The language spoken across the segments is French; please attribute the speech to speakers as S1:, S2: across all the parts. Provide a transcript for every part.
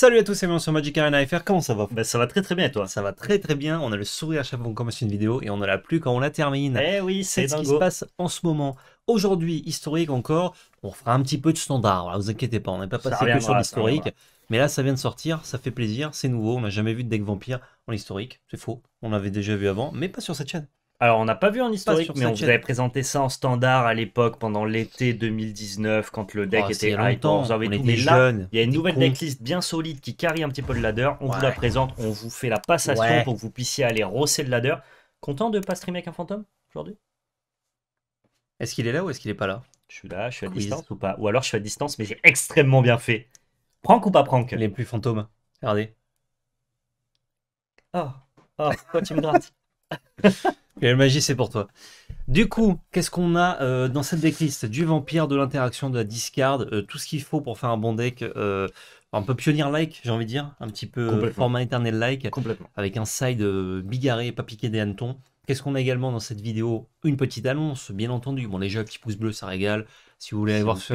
S1: Salut à tous et bienvenue sur Magic Arena FR, comment ça va bah, Ça va très très bien et toi Ça va très très bien, on a le sourire à chaque fois qu'on commence une vidéo et on ne l'a plus quand on la termine. Eh oui, c'est ce qui se passe en ce moment. Aujourd'hui, historique encore, on fera un petit peu de standard, voilà, vous inquiétez pas, on n'est pas passé que sur l'historique. Mais là, ça vient de sortir, ça fait plaisir, c'est nouveau, on n'a jamais vu de deck vampire en historique, c'est faux, on l'avait déjà vu avant, mais pas sur cette chaîne. Alors, on n'a pas vu en historique, mais on vous avait présenté ça en standard à l'époque, pendant l'été 2019, quand le deck oh, était hype. On vous avait on il y a une nouvelle decklist bien solide qui carry un petit peu le ladder. On vous la présente, on vous fait la passation pour que vous puissiez aller rosser le ladder. Content de pas streamer avec un fantôme aujourd'hui Est-ce qu'il est là ou est-ce qu'il est pas là Je suis là, je suis à distance ou pas Ou alors je suis à distance, mais j'ai extrêmement bien fait. Prank ou pas prank Les plus fantômes. Regardez. Oh, oh, toi tu me grattes. Et la magie, c'est pour toi. Du coup, qu'est-ce qu'on a euh, dans cette decklist Du vampire, de l'interaction, de la discard, euh, tout ce qu'il faut pour faire un bon deck. Euh, un peu pionnier-like, j'ai envie de dire, un petit peu format éternel-like, avec un side bigarré, pas piqué des hannetons. Qu'est-ce qu'on a également dans cette vidéo Une petite annonce, bien entendu. Bon, déjà, petit pouce bleu, ça régale. Si vous voulez aller voir sur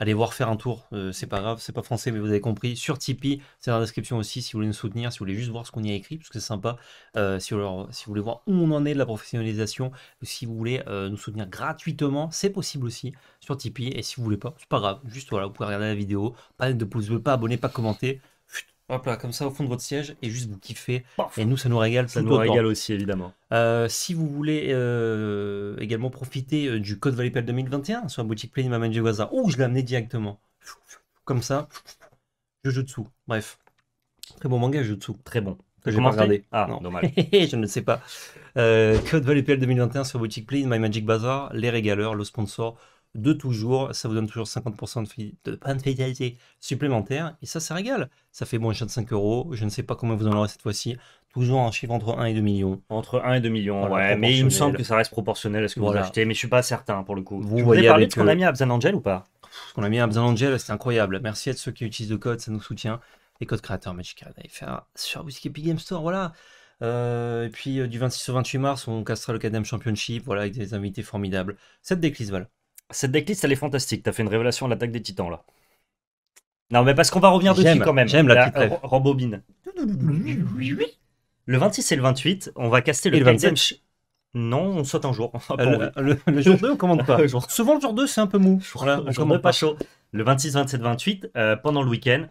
S1: allez voir faire un tour. Euh, c'est pas grave, c'est pas français, mais vous avez compris. Sur Tipeee, c'est dans la description aussi si vous voulez nous soutenir, si vous voulez juste voir ce qu'on y a écrit, parce que c'est sympa. Euh, si, vous voulez voir où on en est de la professionnalisation, si vous voulez euh, nous soutenir gratuitement, c'est possible aussi sur Tipeee. Et si vous voulez pas, c'est pas grave. Juste voilà, vous pouvez regarder la vidéo, pas de pouce bleu, pas abonner, pas commenter. Hop là, comme ça au fond de votre siège et juste vous kiffez. Et nous, ça nous régale. Ça nous régale aussi, évidemment. Euh, si vous voulez euh, également profiter euh, du code ValleyPal 2021 sur la boutique Play Magic Bazaar ou je l'ai amené directement. Comme ça, je joue dessous. Bref, très bon manga, je joue dessous. Très bon. Je vais pas regardé. Ah, non. je ne sais pas. Euh, code ValleyPal 2021 sur boutique Play, My Magic Bazaar, les régaleurs, le sponsor, de toujours. Ça vous donne toujours 50% de, de, de fidélité supplémentaire. Et ça, ça régale. Ça fait moins de 5 euros. Je ne sais pas combien vous en aurez cette fois-ci. Toujours un chiffre entre 1 et 2 millions. Entre 1 et 2 millions, ouais. Mais il me semble que ça reste proportionnel à ce que vous achetez. Mais je suis pas certain pour le coup. Vous, vous de ce qu'on a mis à Abzan Angel ou pas Ce qu'on a mis à Abzan Angel, c'est incroyable. Merci à ceux qui utilisent le code, ça nous soutient. Les codes créateurs magic faire sur whiskey Game Store, voilà. Euh, et puis euh, du 26 au 28 mars, on castera le Cadem Championship, voilà, avec des invités formidables. Cette déclise, voilà. Cette decklist, elle est fantastique. T'as fait une révélation à l'attaque des titans, là. Non, mais parce qu'on va revenir dessus quand même. J'aime la, la petite oui. Le 26 et le 28, on va caster le, le Non, on saute un jour. Ah, euh, le, jour 2, on commande pas. Souvent, le jour 2, c'est un peu mou. on pas, chaud. Le 26, 27, 28, pendant le week-end,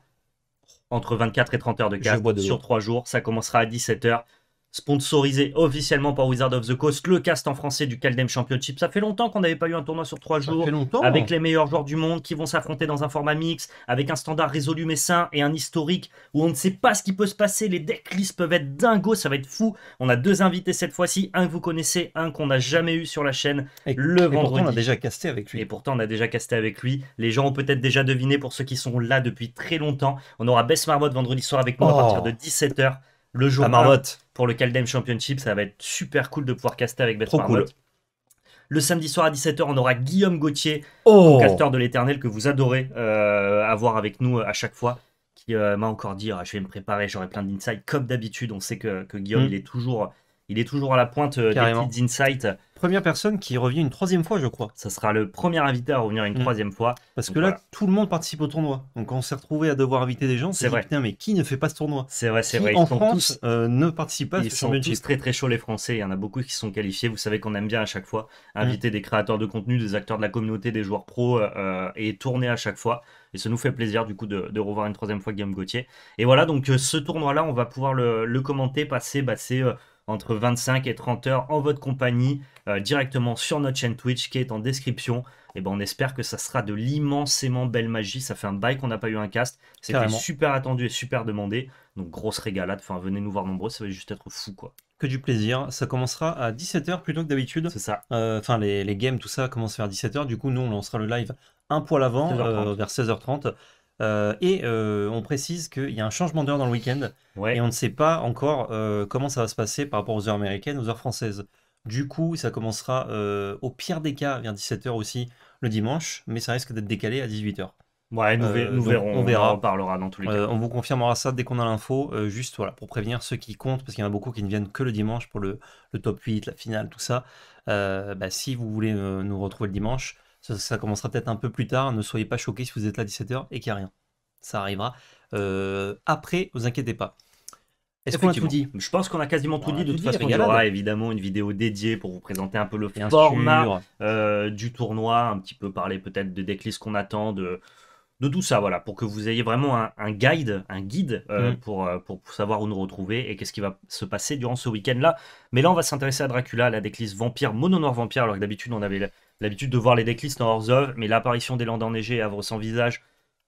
S1: entre 24 et 30 heures de cast, sur 3 jours, ça commencera à 17 heures sponsorisé officiellement par Wizard of the Coast, le cast en français du Caldem Championship. Ça fait longtemps qu'on n'avait pas eu un tournoi sur trois jours, avec les meilleurs joueurs du monde qui vont s'affronter dans un format mix, avec un standard résolu mais sain et un historique où on ne sait pas ce qui peut se passer. Les decklists peuvent être dingos, ça va être fou. On a deux invités cette fois-ci, un que vous connaissez, un qu'on n'a jamais eu sur la chaîne et, le et on a déjà casté avec lui. Et pourtant on a déjà casté avec lui. Les gens ont peut-être déjà deviné pour ceux qui sont là depuis très longtemps. On aura Bess Marmotte vendredi soir avec moi à oh. partir de 17h le jour pour le Caldem Championship. Ça va être super cool de pouvoir caster avec Beth Trop Cool. Le samedi soir à 17h, on aura Guillaume Gauthier, oh casteur de l'éternel que vous adorez euh, avoir avec nous euh, à chaque fois, qui euh, m'a encore dit ah, Je vais me préparer, j'aurai plein d'insights. Comme d'habitude, on sait que, Guillaume, hmm. il est toujours il est toujours à la pointe euh, des insights. Première personne qui revient une troisième fois, je crois. Ça sera le premier invité à revenir une mm. troisième fois. Parce que là, tout le monde participe au tournoi. Donc on s'est retrouvé à devoir inviter des gens. C'est vrai. mais qui ne fait pas ce tournoi C'est vrai, c'est vrai. en France, euh, ne participe pas. Ils sont très très chauds les Français. Il y en a beaucoup qui sont qualifiés. Vous savez qu'on aime bien à chaque fois inviter mm. des créateurs de contenu, des acteurs de la communauté, des joueurs pros euh, et tourner à chaque fois. Et ça nous fait plaisir du coup de, revoir une troisième fois Guillaume Gauthier. Et voilà, donc ce tournoi-là, on va pouvoir le, commenter, passer, bah, c'est, entre 25 et 30 heures en votre compagnie euh, directement sur notre chaîne Twitch qui est en description. Et ben on espère que ça sera de l'immensément belle magie. Ça fait un bail qu'on n'a pas eu un cast. C'était super attendu et super demandé. Donc grosse régalade. Enfin venez nous voir nombreux, ça va juste être fou quoi. Que du plaisir. Ça commencera à 17h plutôt que d'habitude. C'est ça. Euh, enfin les, games, tout ça commence vers 17h. Du coup nous on lancera le live un poil avant, euh, vers 16h30. Euh, et euh, on précise qu'il y a un changement d'heure dans le week-end et on ne sait pas encore euh, comment ça va se passer par rapport aux heures américaines, aux heures françaises. Du coup, ça commencera au pire des cas vers 17h aussi le dimanche, mais ça risque d'être décalé à 18h. Ouais, on verra. On parlera dans on vous confirmera ça dès qu'on a l'info, juste voilà, pour prévenir ceux qui comptent, parce qu'il y en a beaucoup qui ne viennent que le dimanche pour le, top 8, la finale, tout ça. Bah, si vous voulez nous retrouver le dimanche, ça, commencera peut-être un peu plus tard. Ne soyez pas choqués si vous êtes là à 17h et qu'il n'y a rien. Ça arrivera. Euh, après, vous inquiétez pas. Est-ce qu'on a tout dit Je pense qu'on a quasiment tout dit. De toute façon, il y aura évidemment une vidéo dédiée pour vous présenter un peu le format euh, du tournoi, un petit peu parler peut-être de déclis qu'on attend, de, tout ça, voilà, pour que vous ayez vraiment un, guide, un guide euh, mhm. euh, pour, savoir où nous retrouver et qu'est-ce qui va se passer durant ce week-end-là. Mais là, on va s'intéresser à Dracula, la déclisse vampire, mononoir vampire, alors que d'habitude, on avait l'habitude de voir les decklists dans hors of, mais l'apparition des landes enneigées et Havre sans visage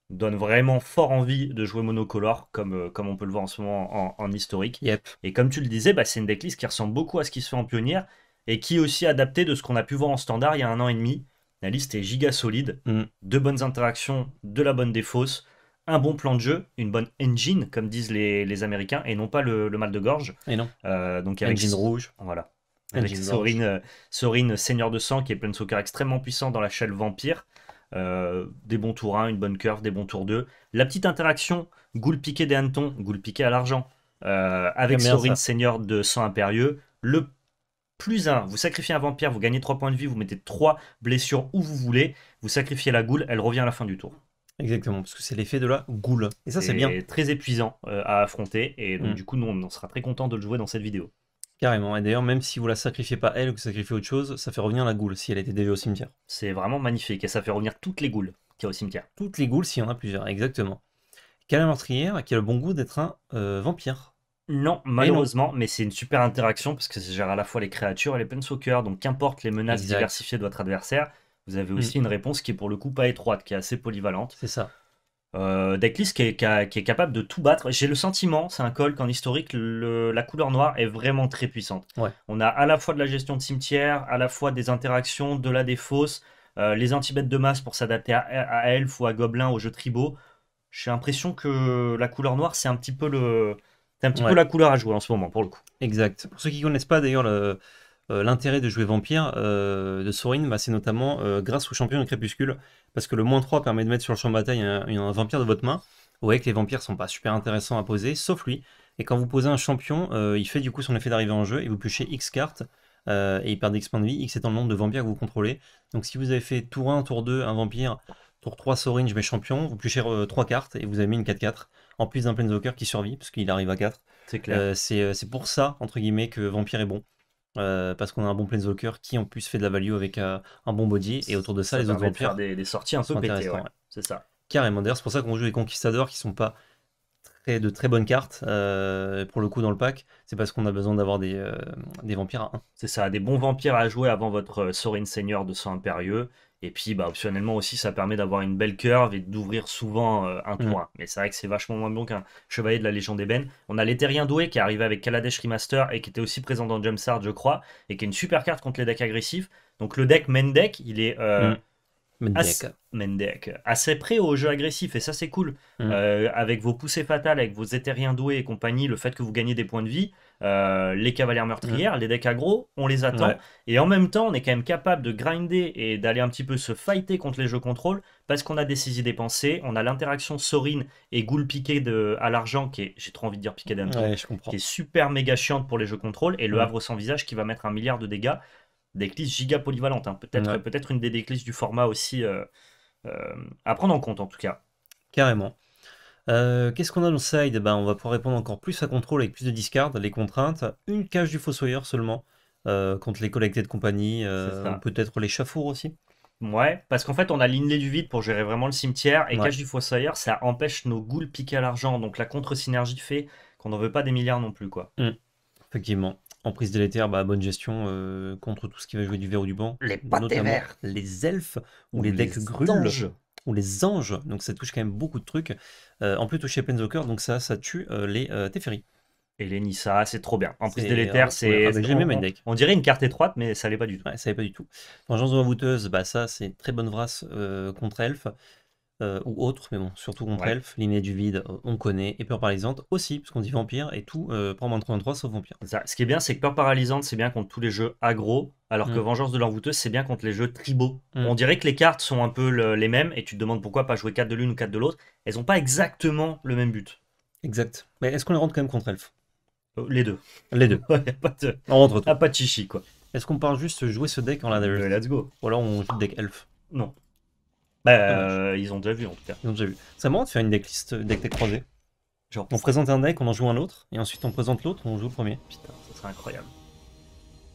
S1: donne vraiment fort envie de jouer monocolore, comme, euh, comme on peut le voir en ce moment en, historique. Et comme tu le disais, bah, c'est une decklist qui ressemble beaucoup à ce qui se fait en pionnière, et qui est aussi adaptée de ce qu'on a pu voir en standard il y a un an et demi. La liste est giga solide, mm. de bonnes interactions, de la bonne défausse, un bon plan de jeu, une bonne engine, comme disent les, Américains, et non pas le, mal de gorge. Et non. Euh, donc avec... Engine rouge. Voilà avec Sorin, euh, Seigneur de Sang, qui est plein de soccer extrêmement puissant dans la chaîne Vampire. Euh, des bons tours 1, une bonne curve, des bons tours 2. La petite interaction, goule piqué des hannetons, goule piqué à l'argent, euh, avec Sorin, Seigneur de Sang Impérieux. Le plus 1, vous sacrifiez un vampire, vous gagnez 3 points de vie, vous mettez 3 blessures où vous voulez, vous sacrifiez la goule, elle revient à la fin du tour. Exactement, parce que c'est l'effet de la goule. Et ça, c'est bien. très épuisant à affronter. Et donc, mm. du coup, nous, on sera très content de le jouer dans cette vidéo. Carrément. Et d'ailleurs, même si vous la sacrifiez pas elle ou que vous sacrifiez autre chose, ça fait revenir la goule si elle était déjà au cimetière. C'est vraiment magnifique et ça fait revenir toutes les goules qu'il y a au cimetière. Toutes les goules s'il y en a plusieurs, exactement. Quelle est la meurtrière qui a le bon goût d'être un euh, vampire non, malheureusement, mais c'est une super interaction parce que ça gère à la fois les créatures et les planeswalkers. Donc, qu'importe les menaces diversifiées de votre adversaire, vous avez mm. aussi une réponse qui est pour le coup pas étroite, qui est assez polyvalente. C'est ça. Euh, qui, est, capable de tout battre. J'ai le sentiment, c'est un col qu'en historique, la couleur noire est vraiment très puissante. On a à la fois de la gestion de cimetière, à la fois des interactions, de la défausse, euh, les antibêtes de masse pour s'adapter à, elf ou à gobelin au jeu tribaux. J'ai l'impression que la couleur noire, c'est un petit peu peu la couleur à jouer en ce moment, pour le coup. Exact. Pour ceux qui connaissent pas, d'ailleurs, le, euh, l'intérêt de jouer Vampire euh, de Sorin, bah, c'est notamment euh, grâce au champion de Crépuscule, parce que le moins 3 permet de mettre sur le champ de bataille un, vampire de votre main. Vous voyez que les vampires sont pas super intéressants à poser, sauf lui. Et quand vous posez un champion, il fait du coup son effet d'arrivée en jeu et vous piochez X cartes et il perd X points de vie. X étant le nombre de vampires que vous contrôlez. Donc si vous avez fait tour 1, tour 2, un vampire, tour 3, Sorin, je mets champion, vous pluchez 3 cartes et vous avez mis une 4-4 en plus d'un Planeswalker qui survit parce qu'il arrive à 4. C'est c'est pour ça, entre guillemets, que Vampire est bon. Euh, parce qu'on a un bon planeswalker qui en plus fait de la value avec euh, un bon body et autour de ça, les autres vampires. faire des, sorties un peu pétées, c'est ça. Carrément, d'ailleurs, c'est pour ça qu'on joue les conquistadors qui sont pas de très bonnes cartes euh, pour le coup dans le pack. C'est parce qu'on a besoin d'avoir des, des vampires à 1. C'est ça, des bons vampires à jouer avant votre Sorin Seigneur de sang impérieux et puis, bah, optionnellement aussi, ça permet d'avoir une belle curve et d'ouvrir souvent euh, un mm. tour Mais c'est vrai que c'est vachement moins bon qu'un Chevalier de la Légion d'Ébène. On a l'Éthérien Doué qui est arrivé avec Kaladesh Remaster et qui était aussi présent dans Jumpstart, je crois, et qui est une super carte contre les decks agressifs. Donc le deck main deck, il est euh, mm. Mendek. Assez près au jeux agressif, et ça c'est cool. Mm. Euh, avec vos poussées fatales, avec vos éthériens doués et compagnie, le fait que vous gagnez des points de vie, euh, les cavalières meurtrières, mm. les decks aggro, on les attend. Et en même temps, on est quand même capable de grinder et d'aller un petit peu se fighter contre les jeux contrôle, parce qu'on a des saisies dépensées, on a l'interaction Sorine et Ghoul piqué de, à l'argent, qui est, j'ai trop envie de dire piqué d'un ouais, qui est super méga chiante pour les jeux contrôle, et le mm. Havre sans visage qui va mettre un milliard de dégâts. Des giga polyvalente. Hein. Peut-être peut une des clis du format aussi euh, euh, à prendre en compte en tout cas. Carrément. Euh, qu'est-ce qu'on a dans side eh ben, On va pouvoir répondre encore plus à contrôle avec plus de discard, les contraintes, une cage du fossoyeur seulement contre les collectés de compagnie, peut-être l'échafour aussi. Ouais, parce qu'en fait, on a l'inlay du vide pour gérer vraiment le cimetière, et ouais. cage du fossoyeur, ça empêche nos ghouls piquer à l'argent, donc la contre-synergie fait qu'on n'en veut pas des milliards non plus, quoi. Mmh. Effectivement. En prise délétère, bah, bonne gestion euh, contre tout ce qui va jouer du verre ou du banc. Les notamment les elfes ou, les decks grules. Ou les anges. Donc ça touche quand même beaucoup de trucs. Euh, en plus, toucher Penzoker, donc ça, ça tue euh, les Teferi. Et les Nissa, c'est trop bien. En prise délétère, c'est. Ah, on, on, dirait une carte étroite, mais ça l'est pas du tout. Ouais, ça l'est pas du tout. Vengeance de la voûteuse, bah, ça, c'est très bonne vrasse contre elfes. Euh, ou autre mais bon, surtout contre Elf, Lignée du Vide, euh, on connaît, et Peur Paralysante aussi, parce qu'on dit Vampire, et tout euh, prend moins 33 sauf Vampire. Ce qui est bien, c'est que Peur Paralysante, c'est bien contre tous les jeux agro, alors que mm. Vengeance de l'Envoûteuse, c'est bien contre les jeux tribaux. Mm. On dirait que les cartes sont un peu les mêmes, et tu te demandes pourquoi pas jouer 4 de l'une ou 4 de l'autre. Elles n'ont pas exactement le même but. Exact. Mais est-ce qu'on les rentre quand même contre Elf les deux. Les deux. pas de... On rentre. Ah, pas de chichi, quoi. Est-ce qu'on parle juste jouer ce deck en ladder Let's go. Ou alors on joue deck elf Non. Bah, euh, ils ont déjà vu en tout cas. Ils ont déjà vu. C'est marrant de faire une decklist deck euh, croisé. Genre, on présente un deck, on en joue un autre, et ensuite on présente l'autre, on joue le premier. Putain, ça serait incroyable.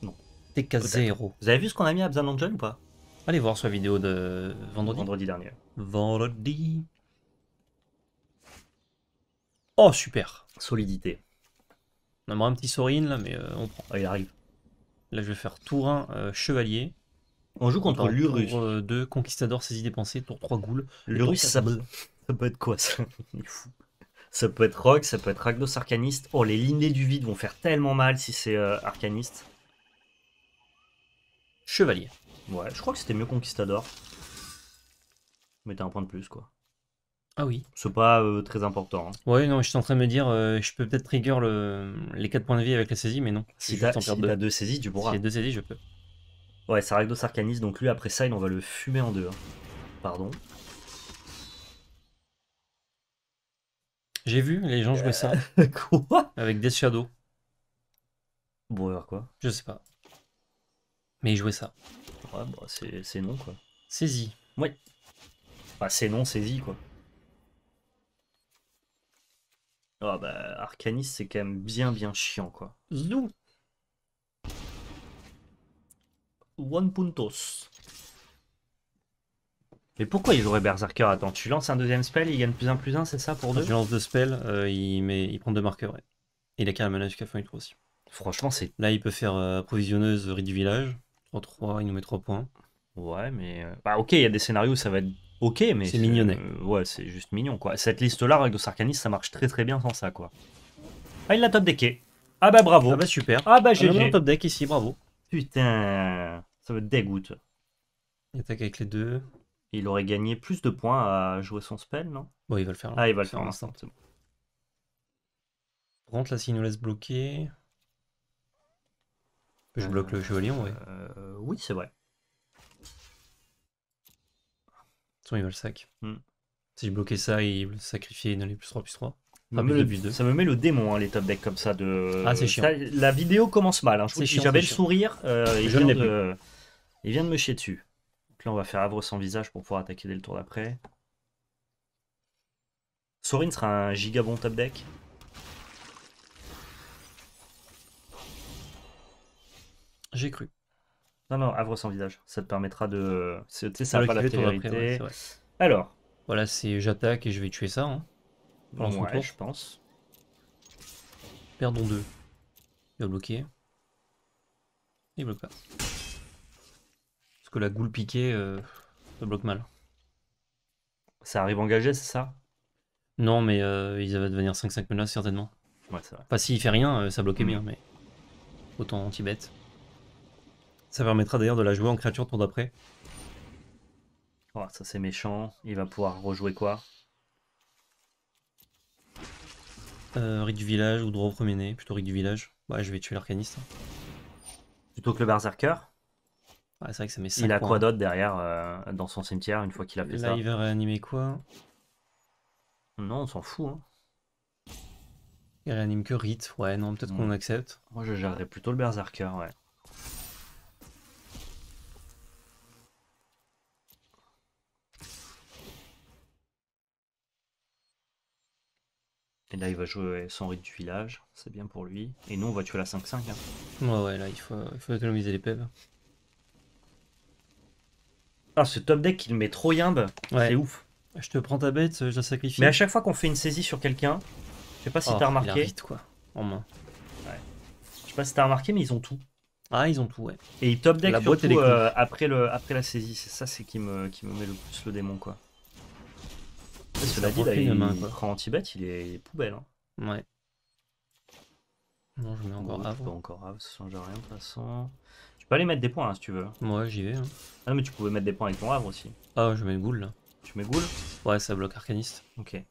S1: Non. Deck à zéro. Vous avez vu ce qu'on a mis à Abzan ou pas Allez voir sur la vidéo de vendredi. Vendredi dernier. Vendredi. Oh, super. Solidité. On aimerait un petit Sorin là, mais euh, on prend. Ah, il arrive. Là, je vais faire tour 1 Chevalier. On joue contre, l'Urus. Tour 2, Conquistador, saisie dépensée, tour 3, Ghoul. L'Urus, ça, peut être quoi ça Ça peut être Rock, ça peut être Ragnos Arcaniste. Oh, les lignées du vide vont faire tellement mal si c'est euh, Arcaniste. Chevalier. Ouais, je crois que c'était mieux Conquistador. Mais t'as un point de plus, quoi. Ah oui. C'est pas euh, très important. Hein. Ouais, non, je suis en train de me dire, euh, je peux peut-être trigger les 4 points de vie avec la saisie, mais non. Si t'as si deux saisies, tu pourras. Si t'as deux saisies, je peux. Ouais, Saragdos Arcanis, donc lui, après ça, il, on va le fumer en deux. Hein. Pardon. J'ai vu, les gens jouer ça. Euh, quoi Avec des Shadows. Bon, alors quoi Je sais pas. Mais ils jouaient ça. Ouais, bah, c'est non, quoi. Saisi. Ouais. Bah, c'est non, saisi, quoi. oh, bah, Arcanis, c'est quand même bien, bien chiant, quoi. Zou One Puntos. Mais pourquoi il jouerait Berserker Attends, tu lances un deuxième spell, il gagne plus un plus un, c'est ça pour deux Je lance deux spells, euh, il, met, il prend deux marqueurs, ouais. Et il a carrément jusqu'à fin aussi. Franchement, c'est. Là, il peut faire euh, provisionneuse riz du Village. 3-3, il nous met 3 points. Ouais, mais. Euh, bah, ok, il y a des scénarios où ça va être ok, mais. C'est mignonnet. ouais, c'est juste mignon, quoi. Cette liste-là, avec Arcanis, ça marche très très bien sans ça, quoi. Ah, il l'a top decké. Ah, bah bravo. Ah, bah super. Ah, bah j'ai Ah, bah, top deck ici, bravo. Putain, ça me dégoûte. Il attaque avec les deux. Il aurait gagné plus de points à jouer son spell, non Bon, il va le faire. Hein. Ah, il va le faire en hein, instant. Bon. Rentre là, s'il nous laisse bloquer. Je bloque le chevalier, oui. Euh, oui, c'est vrai. De toute façon, il va le sac. Hmm. Si je bloquais ça, il sacrifiait une allée plus 3 plus 3. Ça, me, met le démon, hein, les top decks comme ça. De... Ah, c'est chiant. la vidéo commence mal. Hein. J'avais le sourire. il, vient de... me chier dessus. Donc là, on va faire Havre sans visage pour pouvoir attaquer dès le tour d'après. Sorin sera un giga bon top deck. J'ai cru. Non, non, Havre sans visage. Ça te permettra de. c'est ça la priorité. Alors. Voilà, c'est j'attaque et je vais tuer ça. Hein je pense. Perdons deux. Il va bloquer. Il bloque pas. Parce que la goule piquée, euh, ça bloque mal. Ça arrive engager c'est ça Non, mais euh, ils avaient devenir 5-5 menaces certainement. Ouais, c'est vrai. Enfin, s'il fait rien, euh, ça bloquait mm. bien, mais autant anti-bête. Ça permettra d'ailleurs de la jouer en créature tour d'après. Oh, ça c'est méchant. Il va pouvoir rejouer quoi Euh, du village ou droit au premier né, plutôt Rick du village. Ouais, je vais tuer l'arcaniste. Hein. Plutôt que le berserker Ouais, c'est vrai que ça met ça. Il a quoi d'autre derrière euh, dans son cimetière une fois qu'il a fait ça Là, il va réanimer quoi Non, on s'en fout. Hein. Il réanime que Rite, ouais, non, peut-être hmm. qu'on accepte. Moi, je gérerais plutôt le berserker, ouais. Et là, il va jouer Sans rite du village, c'est bien pour lui. Et nous, on va tuer la 5-5. Hein. Ouais, ouais, là, il faut, faut économiser les pèves. Ah, ce top deck, qu'il met trop yimbe. C'est ouf. Je te prends ta bête, je la sacrifie. Mais à chaque fois qu'on fait une saisie sur quelqu'un, je sais pas si oh, t'as remarqué. Il vite, quoi, en main. Ouais. Je sais pas si t'as remarqué, mais ils ont tout. Ah, ils ont tout, ouais. Et ils top deck surtout, euh, après, le, après la saisie. C'est ça, c'est qui me, qui me met le plus le démon, quoi c'est cela dit, là, il... main, il est, poubelle. Hein. Ouais. Non, je mets encore Havre. Pas encore Havre, ça change rien de façon. Tu peux aller mettre des points hein, si tu veux. Moi, j'y vais. Hein. Ah non, mais tu pouvais mettre des points avec ton Havre aussi. Ah, je mets boule là. Tu mets boule Ouais, ça bloque arcaniste. Ok. Et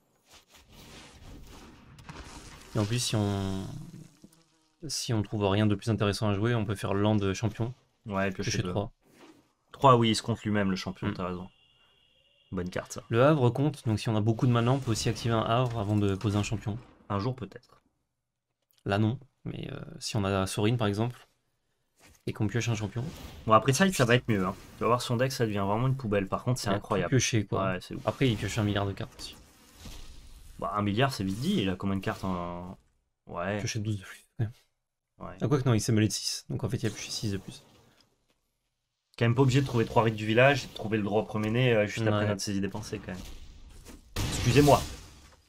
S1: en plus, si on. Si on trouve rien de plus intéressant à jouer, on peut faire land champion. Ouais, piocher 3. 3, oui, il se compte lui-même le champion, mm. t'as raison. Bonne carte, Le Havre compte, donc si on a beaucoup de mana, on peut aussi activer un Havre avant de poser un champion. Un jour, peut-être. Là, non. Mais euh, si on a Sorin, par exemple, et qu'on pioche un champion. Bon, après ça, ça va être mieux. Hein. Tu vas voir, son deck, ça devient vraiment une poubelle. Par contre, c'est incroyable. Piocher, quoi. après, il pioche un milliard de cartes bah, un milliard, c'est vite dit. Il a combien de cartes en. Ouais. Piocher 12 de plus. Ouais. Ah, quoi que non, il s'est mêlé de 6. Donc en fait, il a pioché 6 de plus. Quand même pas obligé de trouver trois rites du village et de trouver le droit promené euh, juste après notre saisie dépensée quand même. Excusez-moi.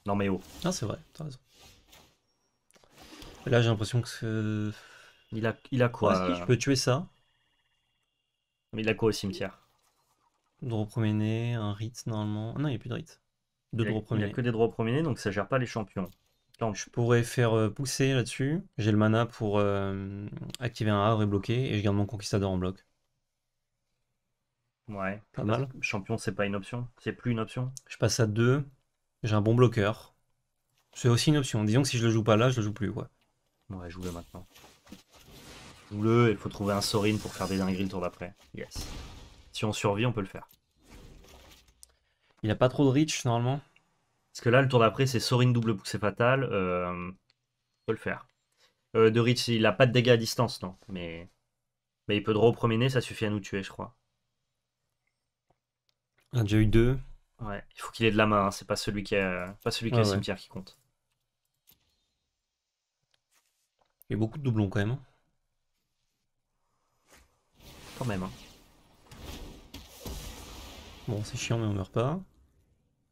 S1: Non, mais oh. Ah, c'est vrai, t'as raison. Là, j'ai l'impression que. Il a, il a quoi Est-ce ah, je peux tuer ça Mais il a quoi au cimetière Droit promené, un rite normalement. Ah non, il n'y a plus de rite. De droit promené. Il n'y a que des droits promenés, donc ça gère pas les champions. Donc je pourrais faire euh, pousser là-dessus. J'ai le mana pour euh, activer un havre et bloquer, et je garde mon conquistador en bloc. Ouais. Pas mal. Champion, c'est pas une option. C'est plus une option. Je passe à 2. J'ai un bon bloqueur. C'est aussi une option. Disons que si je le joue pas là, je le joue plus. Ouais. Ouais, joue-le maintenant. Joue-le, il faut trouver un Sorin pour faire des dingueries le tour d'après. Yes. Si on survit, on peut le faire. Il a pas trop de reach normalement Parce que là, le tour d'après, c'est Sorin double poussée fatale. Euh, on peut le faire. Euh, de reach, il a pas de dégâts à distance, non. Mais, mais il peut draw au premier nez, ça suffit à nous tuer, je crois. Il y a deux. Ouais, il faut qu'il ait de la main, hein, c'est pas celui qui a, pas celui qui a ah cimetière qui compte. Il y a beaucoup de doublons quand même. Hein. Quand même. Hein. Bon, c'est chiant, mais on meurt pas.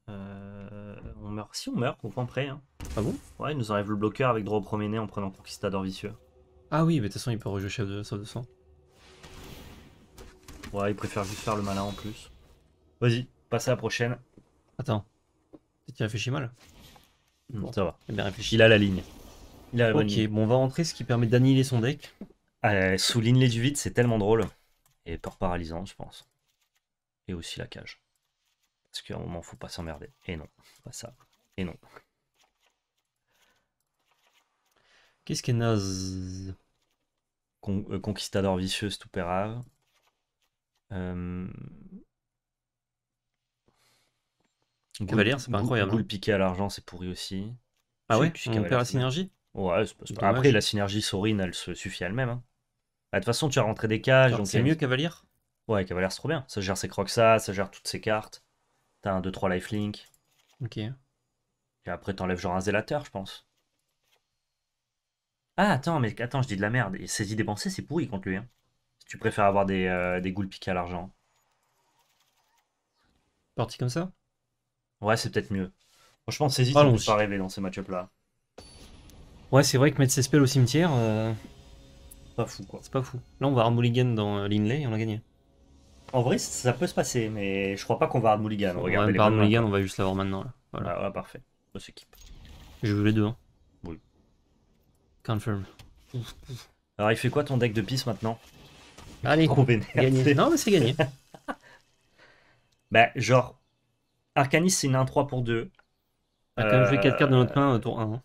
S1: Euh, on meurt. Si on meurt, on prend près. Ah bon Ouais, il nous enlève le bloqueur avec droit au en prenant Conquistador vicieux. Ah oui, mais de toute façon, il peut rejouer chef de salle de sang. Ouais, il préfère juste faire le malin en plus. Vas-y, passe à la prochaine. Attends. Tu réfléchis mal Non, hmm, Ça va. Eh Il a la ligne. Il a la ok, bon, on va rentrer, ce qui permet d'annihiler son deck. Ah, souligne les du c'est tellement drôle. Et peur paralysante, je pense. Et aussi la cage. Parce qu'à un moment, faut pas s'emmerder. Et non, pas ça. Et non. Qu'est-ce qu'est Naz... Euh, conquistador vicieux, tout pérave. Euh, Cavalier, c'est pas incroyable. Hein. piqué à l'argent, c'est pourri aussi. Ah ouais Tu perds la hein. synergie Ouais, c'est Après, la synergie Sorin, elle se suffit elle-même. Hein. Bah, de toute façon, tu as rentré des cages. C'est mieux Cavalier Ouais, Cavalier, c'est trop bien. Ça gère ses crocs ça gère toutes ses cartes. T'as un 2-3 lifelink. Ok. Et après, t'enlèves genre un zélateur, je pense. Ah, attends, mais attends, je dis de la merde. Et des pensées, c'est pourri contre lui. Si tu préfères avoir des, euh, des goules piquées à l'argent. Parti comme ça Ouais, c'est peut-être mieux. Franchement, pense ça ne pas rêver dans ces match là Ouais, c'est vrai que mettre ses spells au cimetière. C'est euh, Pas fou, quoi. C'est pas fou. Là, on va hard dans euh, l'inlay et on a gagné. En vrai, ça peut se passer, mais je crois pas qu'on va hard mulligan. On, va mulligan, hein. on va juste l'avoir maintenant. Voilà, ah, parfait. On s'équipe. Je veux les deux. Hein. Oui. Confirm. Alors, il fait quoi ton deck de piste maintenant Allez, Non, mais c'est gagné. bah, genre, Arcanis, c'est une 1-3 pour 2. On a quand même joué 4 cartes dans notre euh, main, euh, tour 1.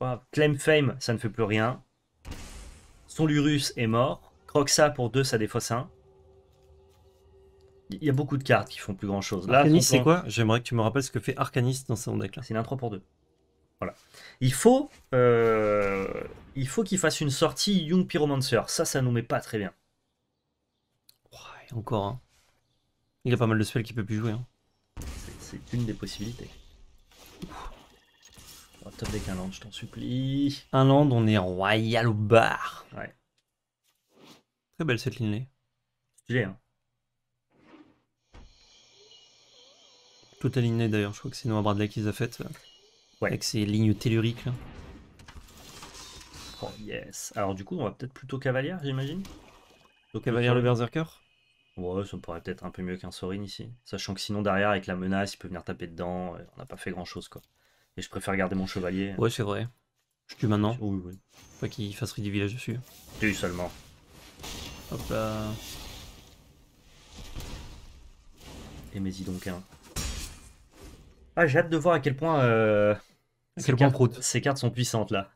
S1: Hein. Claim Fame, ça ne fait plus rien. Son est mort. Croxa pour 2, ça défausse 1. Il y a beaucoup de cartes qui ne font plus grand chose. Arcanis, c'est quoi J'aimerais que tu me rappelles ce que fait Arcanis dans son deck. là C'est une 1-3 pour 2. Voilà. Euh, il faut, qu'il fasse une sortie Young Pyromancer. Ça, ça nous met pas très bien. Ouais, encore. Hein. Il a pas mal de spells qu'il peut plus jouer. Hein c'est une des possibilités. top deck un land, je t'en supplie. Un land, on est royal au bar. Ouais. Très belle cette ligne-là. un. Hein. Tout aligné d'ailleurs, je crois que c'est bras Bradley qui les a fait euh, Ouais. Avec ses lignes telluriques Oh yes. Alors du coup, on va peut-être plutôt Cavalière, j'imagine. Donc Cavalière le Berserker Ouais, ça pourrait peut-être un peu mieux qu'un Sorin ici. Sachant que sinon, derrière, avec la menace, il peut venir taper dedans. Euh, on n'a pas fait grand-chose, quoi. Et je préfère garder mon chevalier. Ouais, c'est vrai. Je tue maintenant. Oui, oui. Pas qu'il fasse des villages dessus. Tue seulement. Hop là. Et mais y donc un. Ah, j'ai hâte de voir à quel point. Euh, à quel point ces cartes sont puissantes là.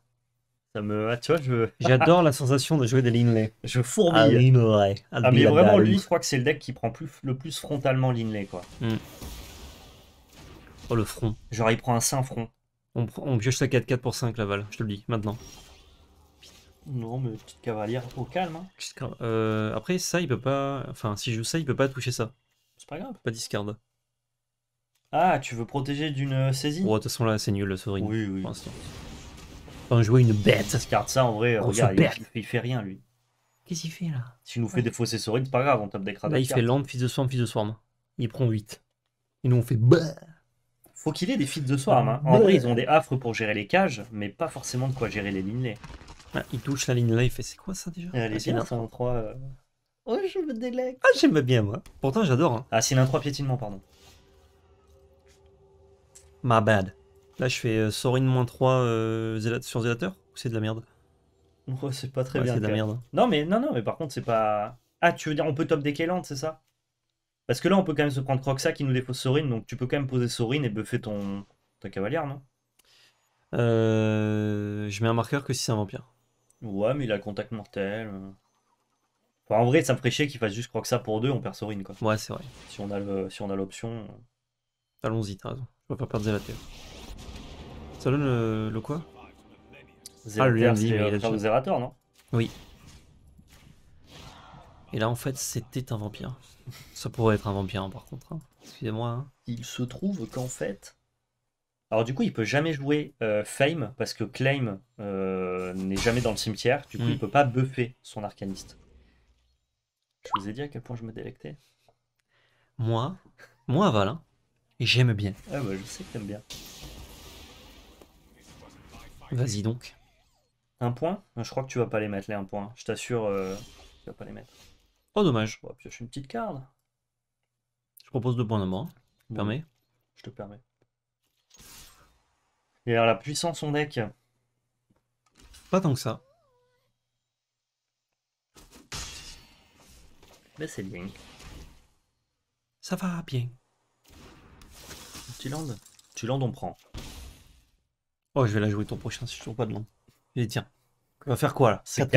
S1: Ah, tu vois, je. J'adore la sensation de jouer des Linley. Je fourmille. Ah, ah, ah mais vraiment, bah, lui, je crois que c'est le deck qui prend plus, le plus frontalement Linley, quoi. Hmm. Oh, le front. Genre, il prend un saint front. On, on pioche 4-4 pour 5, Laval, je te le dis, maintenant. Non, mais petite cavalière au calme. Hein. Euh, après, ça, il peut pas. Enfin, si je joue ça, il peut pas toucher ça. C'est pas grave. Pas discard. Ah, tu veux protéger d'une euh, saisie Oh, de toute façon, là, c'est nul, le sovereign. Oui, oui. Pour l'instant jouer une bête. Ça se garde ça en vrai. regarde, il, fait rien lui. Qu'est-ce qu'il fait là S'il nous fait des fausses souris, c'est pas grave, on tape des crades. Là, il fait lampe, fils de swarm, fils de swarm. Il prend 8. Et nous, on fait bah. Faut qu'il ait des fils de swarm. Hein. En bah. vrai, ils ont des affres pour gérer les cages, mais pas forcément de quoi gérer les lignes. Ah, il touche la ligne là, il fait c'est quoi ça déjà euh, Les ah, 3. Euh. Oh, je me délègue. Ah, j'aime bien moi. Pourtant, j'adore. Hein. Ah, c'est 3 piétinement, pardon. My bad. Là, je fais euh, Sorin 3 euh, sur Zélateur ou c'est de la merde C'est pas très bien. la merde. Hein. Non, mais, non, non, mais par contre, c'est pas. Ah, tu veux dire, on peut top deck c'est ça Parce que là, on peut quand même se prendre Croxa qui nous défaut Sorin, donc tu peux quand même poser Sorin et buffer ton, ta cavalière, non euh, Je mets un marqueur que si c'est un vampire. Ouais, mais il a contact mortel. Enfin, en vrai, ça me ferait chier qu'il fasse juste Croxa pour deux, on perd Sorin, quoi. Ouais, c'est vrai. Si on a l'option. Allons-y, t'as raison. On va pas perdre Zélateur. Ça euh, le, quoi Ah, le non Oui. Et là, en fait, c'était un vampire. Ça pourrait être un vampire, hein, par contre. Hein. Excusez-moi. Hein. Il se trouve qu'en fait. Alors, du coup, il peut jamais jouer euh, Fame parce que Claim euh, n'est jamais dans le cimetière. Du coup, il mm. peut pas buffer son arcaniste. Je vous ai dit à quel point je me délectais. Moi, moi, Et j'aime bien. Ah, bah, je sais que t'aimes bien. Vas-y donc. Un point Je crois que tu vas pas les mettre, les un point. Je t'assure, euh, tu vas pas les mettre. Oh, dommage. Je suis une petite carte. Je propose deux points de mort. Permets Je te permets. Et alors, la puissance en deck Pas tant que ça. Mais ben, c'est bien. Ça va bien. Tu land. Tu landes, on prend. Oh, je vais la jouer ton prochain si je trouve pas de nom. Et tiens, on va faire quoi là C'est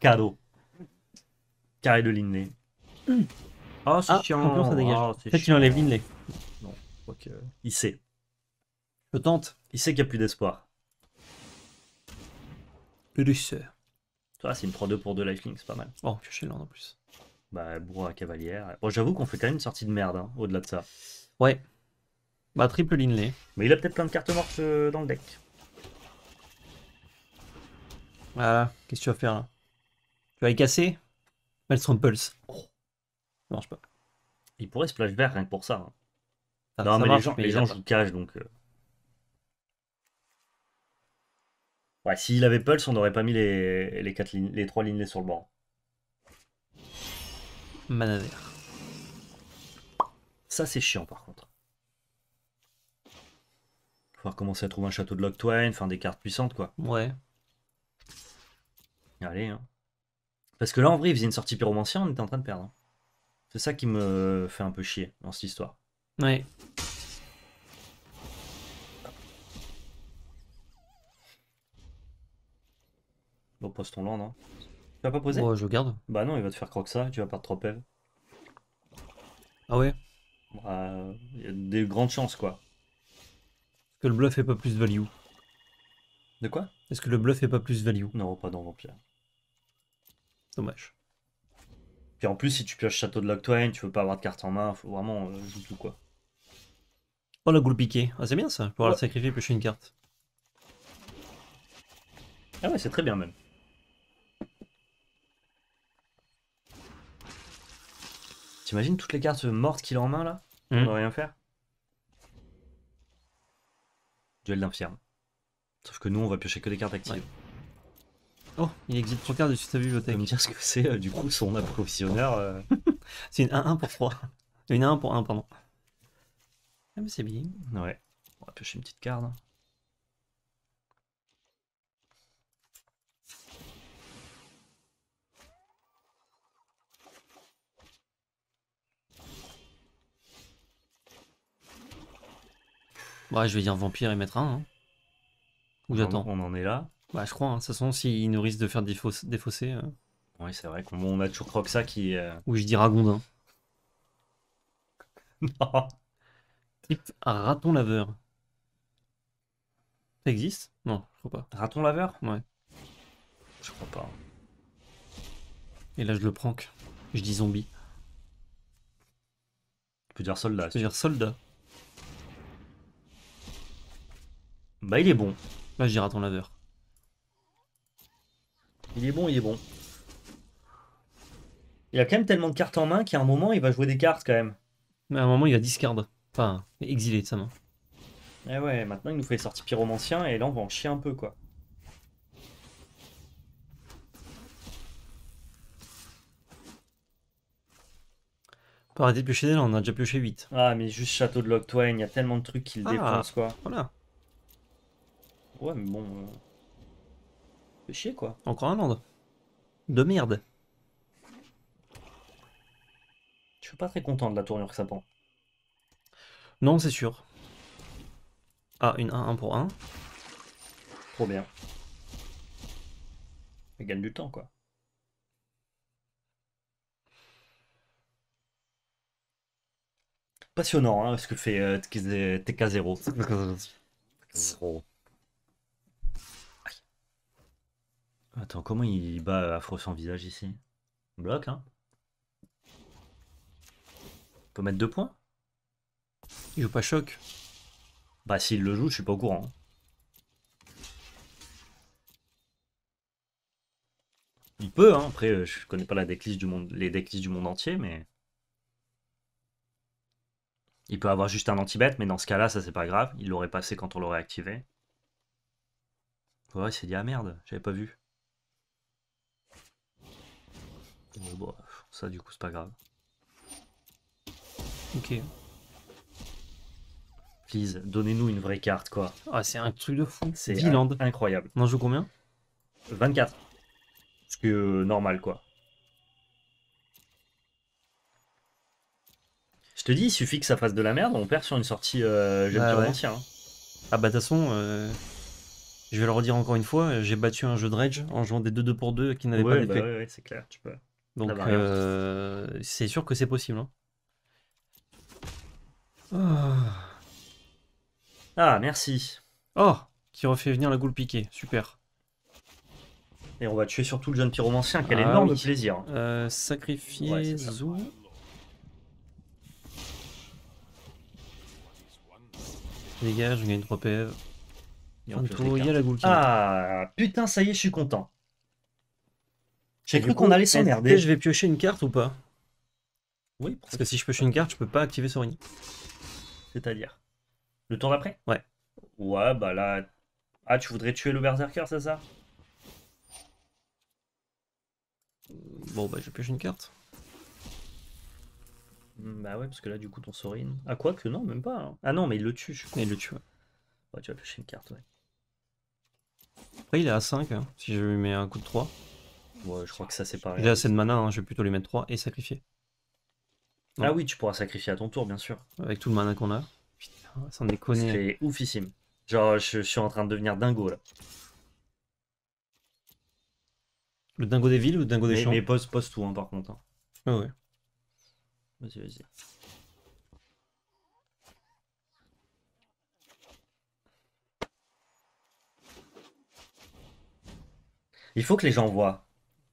S1: cadeau. Carré de Linley. Oh, c'est ah, chiant. Ça dégage. Peut-être ah, qu'il enlève Linley. Non, je crois que. Il sait. Je tente. Il sait qu'il n'y a plus d'espoir. Le Tu c'est une 3-2 pour 2 lifelink, c'est pas mal. Oh, piocher l'onde en plus. Bah, bon à cavalière. Bon, j'avoue qu'on fait quand même une sortie de merde, hein, au-delà de ça. Ouais. Bah, triple Linley. Mais il a peut-être plein de cartes mortes euh, dans le deck. Voilà, qu'est-ce que tu vas faire là Tu vas les casser Maelstrom Pulse. Oh. Ça marche pas. Il pourrait splash vert rien que pour ça. Hein. non, mais, les gens, les jouent cache donc. Euh. Ouais, s'il avait Pulse, on n'aurait pas mis les, les, lignes, les 3 linley sur le bord Mana Ça, c'est chiant par contre commencer à trouver un château de Lock Twain, enfin des cartes puissantes quoi. Ouais. Allez. Hein. Parce que là en vrai, il faisait une sortie pyromancien, on était en train de perdre. Hein. C'est ça qui me fait un peu chier dans cette histoire. Ouais. Bon, pose ton land. Hein. Tu vas pas poser oh, Je garde. Bah non, il va te faire croque ça, tu vas perdre trop pèves. Ah ouais bah, Il y a des grandes chances quoi que le bluff est pas plus value De quoi Est-ce que le bluff est pas plus value Non, pas dans Vampire. Dommage. Puis en plus, si tu pioches Château de Loctoine, tu veux pas avoir de carte en main, faut vraiment euh, jouer tout quoi. Oh la goule piquée, ah, c'est bien ça, Pour la sacrifier piocher une carte. Ah ouais, c'est très bien même. T'imagines toutes les cartes mortes qu'il a en main là On hmm. rien faire Duel d'infirme. Sauf que nous, on va piocher que des cartes actives. Oh, il existe trois cartes dessus sa bibliothèque. Tu me dire ce que c'est, euh, du coup, son approvisionneur. Euh. c'est une 1-1 pour 3. Une 1 pour 1, pardon. Ah, mais c'est bien. Ouais. On va piocher une petite carte. Ouais, je vais dire vampire et mettre un. Hein. Ou j'attends. On en est là. Bah, je crois. Hein. De toute façon, s'ils nous risquent de faire des fossés... Euh. Oui, c'est vrai qu'on a toujours ça qui. Euh. Ou je dis Ragondin. non. Type raton laveur. Ça existe Non, je crois pas. Raton laveur Ouais. Je crois pas. Et là, je le prank. Je dis zombie. Tu peux dire soldat. tu peux dire soldat. Bah il est bon. Là à ton laveur. Il est bon, il est bon. Il a quand même tellement de cartes en main qu'à un moment il va jouer des cartes quand même. Mais à un moment il va discard. Enfin, exiler de sa main. Eh ouais, maintenant il nous fait sortir Pyromancien pyromanciens et là on va en chier un peu quoi. par arrêter de piocher, on a déjà pioché 8. Ah, mais juste Château de Loctwain, il y a tellement de trucs qu'il le ah, dépense, quoi. Voilà. Ouais, mais bon. C'est euh, chier quoi. Encore un land. De merde. Je suis pas très content de la tournure que ça prend. Non, c'est sûr. Ah, une 1-1 pour 1. Trop bien. Elle gagne du temps, quoi. Passionnant, hein, ce que fait euh, TK0. Attends, comment il bat affreux en visage ici On bloque, hein On peut mettre deux points Il joue pas choc Bah, s'il le joue, je suis pas au courant. Hein. Il peut, hein. Après, euh, je connais pas la du monde, les decklists du monde entier, mais... Il peut avoir juste un anti-bet, mais dans ce cas-là, ça c'est pas grave. Il l'aurait passé quand on l'aurait activé. Ouais, c'est dit, ah merde, j'avais pas vu. mais bon, ça du coup c'est pas grave. Ok. Please, donnez-nous une vraie carte quoi. Ah, c'est un truc de fou. C'est incroyable. On en joue combien 24. Ce que euh, normal quoi. Je te dis, il suffit que ça fasse de la merde, on perd sur une sortie euh, j'aime ah, mentir hein. Ah bah de toute façon, euh, je vais le redire encore une fois, j'ai battu un jeu de Rage en jouant des 2-2 pour 2 qui n'avait pas d'effet. Bah ouais, ouais c'est clair, tu peux. Donc euh, c'est sûr que c'est possible. Hein. Ah. ah, merci. Oh, qui refait venir la goule piquée. Super. Et on va tuer surtout le jeune pyromancien, quel ah énorme plaisir. Euh, sacrifier Zou. Dégage, je gagne 3 PV. E il y a la goule qui Ah, putain, ça y est, je suis content. J'ai cru qu'on allait s'emmerder. Je vais piocher une carte ou pas Oui, parce que si je pioche une carte, je peux pas activer Sorin. C'est-à-dire Le tour d'après Ouais. Ouais, bah là. Ah, tu voudrais tuer le berserker, c'est ça Bon, bah je pioche une carte. Hmm, bah ouais, parce que là, du coup, ton Sorin. Ah, quoi que non, même pas. Hein. Ah non, mais il le tue, je Il le tue, ouais. tu vas piocher une carte, ouais. Après, il est à 5, hein, si je lui mets un coup de 3. Ouais, je crois que ça c'est pareil. J'ai assez de mana, hein, je vais plutôt lui mettre 3 et sacrifier. Ah oui, tu pourras sacrifier à ton tour, bien sûr. Avec tout le mana qu'on a. Putain, ça en C'est oufissime. Genre, je, suis en train de devenir dingo là. Le dingo des villes ou le dingo des champs Mais pose, tout hein, par contre. Hein. Ah ouais. Vas-y, vas-y. Il faut que les gens voient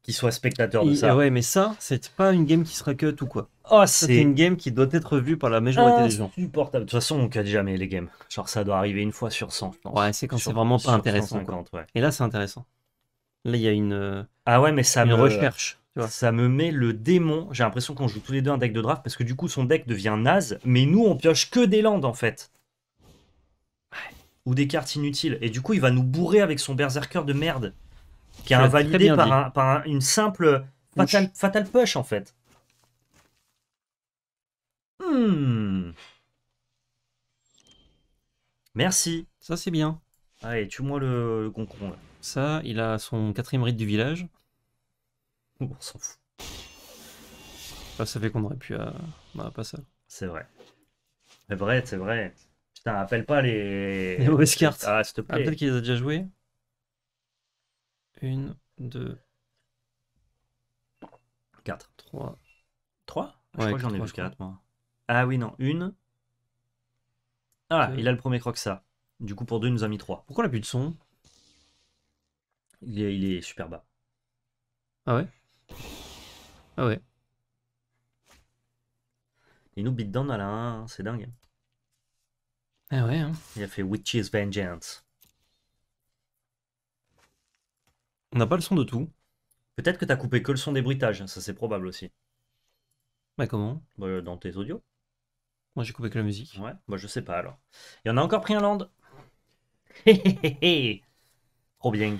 S1: qui soit spectateur de ça. Ouais, mais ça, c'est pas une game qui sera cut ou quoi. Oh, c'est une game qui doit être vue par la majorité ah, des gens. Insupportable. De toute façon, on casse jamais les games. Genre, ça doit arriver une fois sur 100, je Ouais, c'est quand c'est vraiment pas intéressant. Et là, c'est intéressant. Là, il y a une. Euh, ah ouais, mais ça me... recherche. Ça me met le démon. J'ai l'impression qu'on joue tous les deux un deck de draft parce que du coup, son deck devient naze, mais nous, on pioche que des landes en fait. Ou des cartes inutiles. Et du coup, il va nous bourrer avec son berserker de merde qui est invalidé par, une simple fatal, push en fait. Hmm. Merci. Ça c'est bien. Allez, tue-moi le, goncron. Ça, il a son quatrième rite du village. Oh, on s'en fout. Bah, ça fait qu'on aurait pu... Euh, bah, pas ça. C'est vrai. C'est vrai, c'est vrai. Putain, appelle pas les... Les mauvaises cartes. Ah, s'il te ah, plaît. Ah, peut-être qu'il les a déjà jouées. 1, 2, 4. 3. 3 Je crois que j'en ai vu 4, Ah oui, non. 1. Ah, il a le premier croque ça. Du coup, pour 2, il nous a mis 3. Pourquoi la n'a de son il est, il est super bas. Ah ouais Ah ouais. Il nous beat down à la c'est dingue. Ah ouais, hein. Il a fait Witch's Vengeance. On n'a pas le son de tout. Peut-être que t'as coupé que le son des bruitages, ça c'est probable aussi. mais bah, comment bah, Dans tes audios. Moi j'ai coupé que la musique. Ouais, moi bah, je sais pas alors. Il y en a encore pris un land. Hé Trop bien.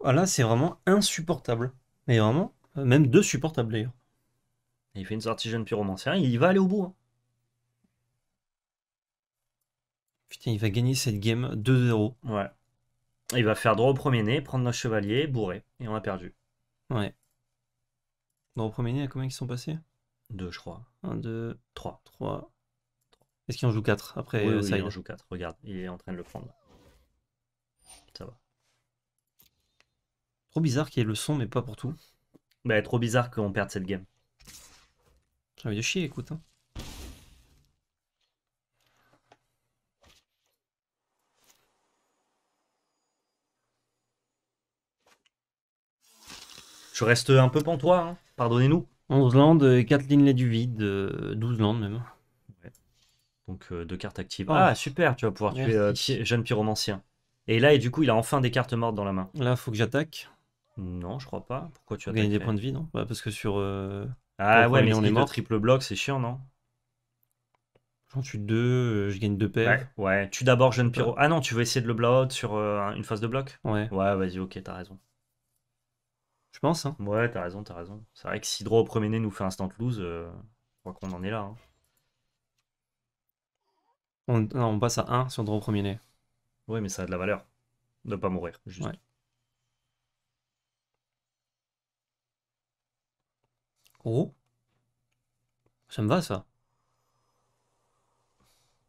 S1: Voilà, ah, c'est vraiment insupportable. Mais vraiment, euh, même de supportable. d'ailleurs. Il fait une sortie jeune pyromancien, il va aller au bout. Hein. Putain, il va gagner cette game 2-0. Ouais. Il va faire droit au premier nez, prendre notre chevalier, bourré, et on a perdu. Ouais. Droit au premier nez, à combien ils sont passés Deux, je crois. Un, deux, trois. Trois. Est-ce qu'il en joue quatre après oui, euh, il en joue quatre. Regarde, il est en train de le prendre. Ça va. Trop bizarre qu'il y ait le son, mais pas pour tout. Bah, trop bizarre qu'on perde cette game. J'ai envie de chier, écoute. Hein. Je reste un peu pantois, hein. pardonnez-nous. 11 landes, 4 lignes du vide, 12 euh, landes même. Donc euh, deux cartes actives. Oh. Ah, super, tu vas pouvoir tuer euh, jeune pyromancien. Et là, et du coup, il a enfin des cartes mortes dans la main. Là, faut que j'attaque. Non, je crois pas. Pourquoi tu as gagné des points de vie, non bah, Parce que sur. ah ouais, mais on est mort. triple bloc, c'est chiant, non J'en tue deux, je gagne deux paires. Ouais, tu d'abord jeune pyro. Ah non, tu veux essayer de le blowout sur une phase de bloc Ouais. Ouais, vas-y, ok, t'as raison je pense. Hein. Ouais, t'as raison, t'as raison. C'est vrai que si Draw au premier né nous fait instant lose, euh, je crois qu'on en est là. Hein. On, passe à 1 sur Draw au premier né. Oui, mais ça a de la valeur de ne pas mourir. Juste. Ouais. Oh. Ça me va, ça.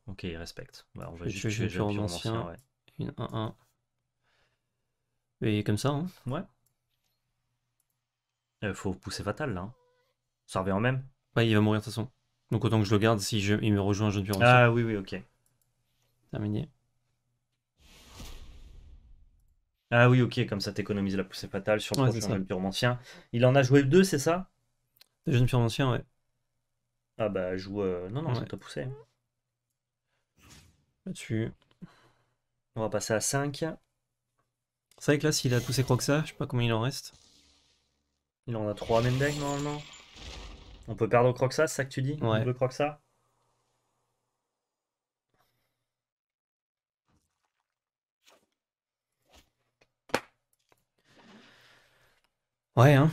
S1: Ok, il respecte. Bah, on va juste ancien. Une 1-1. Un, un. Et comme ça, hein. Ouais. Euh, faut pousser fatal là. Hein. Ça revient en même. Ouais, il va mourir de toute façon. Donc autant que je le garde, si je... il me rejoint, je ne puis Ah oui, oui, ok. Terminé. Ah oui, ok, comme ça t'économises la poussée fatale sur le jeune purement ancien. Il en a joué deux, c'est ça Le jeune ancien, ouais. Ah bah, joue. Euh, non, non, ouais. ça poussé. Là-dessus. On va passer à 5. C'est vrai que là, s'il a poussé ça, je sais pas combien il en reste. Il en a trois même deck normalement. On peut perdre au Croxa, c'est ça que tu dis ouais. Le ça Ouais, hein.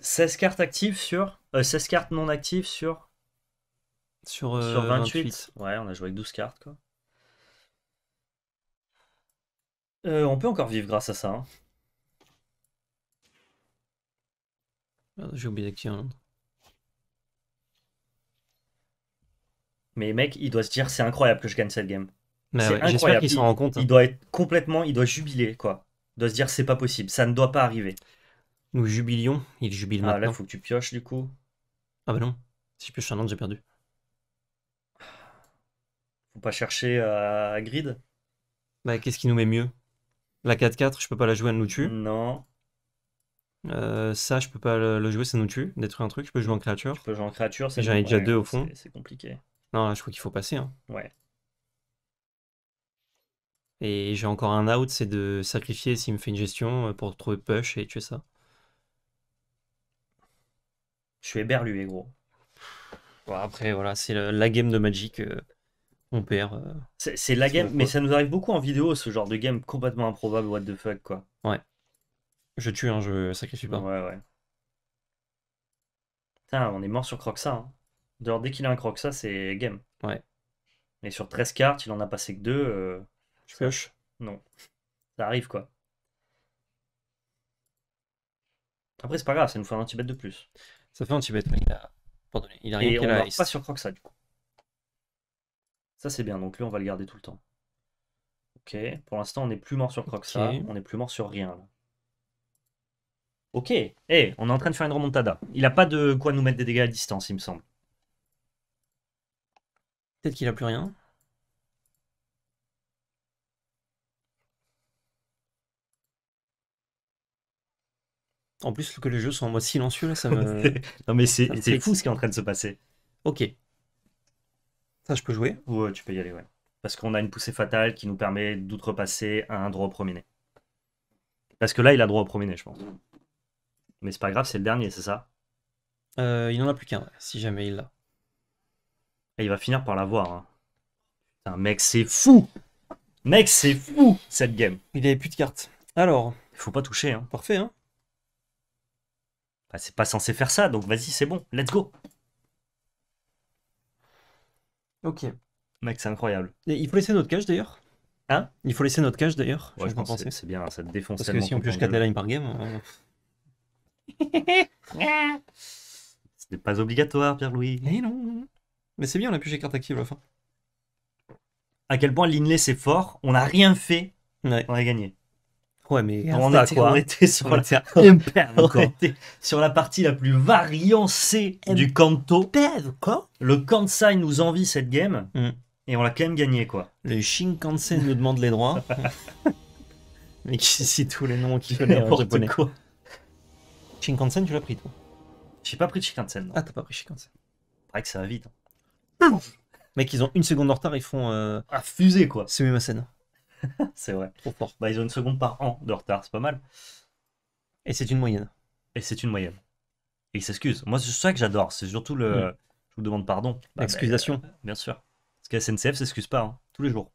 S1: 16 cartes actives sur. 16 euh, cartes non actives sur. Sur, 28. Euh, ouais, on a joué avec 12 cartes, quoi. Euh, on peut encore vivre grâce à ça. Hein. Ah, j'ai oublié qui un. Mais mec, il doit se dire c'est incroyable que je gagne cette game. Mais j'espère qu'il s'en rend compte. Il hein. doit être complètement, il doit jubiler quoi. Il doit se dire c'est pas possible, ça ne doit pas arriver. Nous jubilions, il jubile ah, maintenant. Ah là, faut que tu pioches du coup. Ah bah non, si je pioche un autre, j'ai perdu. Faut pas chercher euh, à, grid. Bah qu'est-ce qui nous met mieux La 4-4, je peux pas la jouer, elle nous tue. Non. Euh, ça, je peux pas le, jouer, ça nous tue. Détruire un truc, je peux jouer en créature. Je peux jouer en créature, c'est J'en ai déjà deux au fond. C'est compliqué. Non, je crois qu'il faut passer. Hein. Ouais. Et j'ai encore un out, c'est de sacrifier s'il me fait une gestion euh, pour trouver push et tuer ça. Je suis éberlué, gros. après, voilà, c'est la game de Magic. Euh, on perd. c'est la game, mais ça nous arrive beaucoup en vidéo, ce genre de game complètement improbable, what the fuck, quoi. Ouais. Je tue, hein, je sacrifie pas. Ouais, ouais. Putain, on est mort sur Croxa. Hein. Dehors, dès qu'il a un Croxa, c'est game. Ouais. Mais sur 13 cartes, il en a passé que 2. Euh, tu Non. Ça arrive, quoi. Après, c'est pas grave, ça nous fait un anti de plus. Ça fait un anti mais il a... il a Et on pas sur Croxa, du coup. Ça, c'est bien, donc lui, on va le garder tout le temps. Ok, pour l'instant, on n'est plus mort sur Croxa, on n'est plus mort sur rien, là. Ok, hey, eh, on est en train de faire une remontada. Il a pas de quoi nous mettre des dégâts à distance, il me semble. Peut-être qu'il a plus rien. En plus que les jeux sont en mode silencieux, là, ça me... non mais c'est fou ce qui est en train de se passer. Ok. Ça, je peux jouer Ouais, tu peux y aller, ouais. Parce qu'on a une poussée fatale qui nous permet d'outrepasser un droit au Parce que là, il a droit au promener, je pense. Mais c'est pas grave, c'est le dernier, c'est ça euh, Il n'en a plus qu'un, si jamais il l'a. Et il va finir par l'avoir. Hein. Putain, mec, c'est fou Mec, c'est fou, cette game Il avait plus de cartes. Alors Il faut pas toucher, hein. Parfait, hein bah, C'est pas censé faire ça, donc vas-y, c'est bon, let's go Ok. Mec, c'est incroyable. il faut laisser notre cache, d'ailleurs Hein Il faut laisser notre cache, d'ailleurs. je c'est bien, ça te défonce. Parce que si on pioche 4 par game. Euh, Ce n'est pas obligatoire, Pierre-Louis. Mais eh non. Mais c'est bien, on a pu les carte active à la fin. À quel point l'inlay c'est fort, on n'a rien fait, on a gagné. Ouais, mais on, a quoi on était sur, la... sur la partie la plus variancée du canto. Le Kansai nous envie cette game mm. et on l'a quand même gagné quoi. Le Shinkansen nous demande les droits. mais qui c'est tous les noms qui connaît pour japonais. Quoi. Shinkansen, tu l'as pris, toi J'ai pas pris de Shinkansen. Ah, t'as pas pris Shinkansen. vrai que ça va vite. Hein. Mec, ils ont une seconde de retard, ils font. Euh, ah, fusée, quoi. C'est ma scène. c'est vrai. Trop fort. Bah, ils ont une seconde par an de retard, c'est pas mal. Et c'est une moyenne. Et c'est une moyenne. Et ils s'excusent. Moi, c'est ça que j'adore. C'est surtout le. Je vous demande pardon. Bah, bah, Excusation. Euh, euh, bien sûr. Parce que la SNCF s'excuse pas, hein, tous les jours.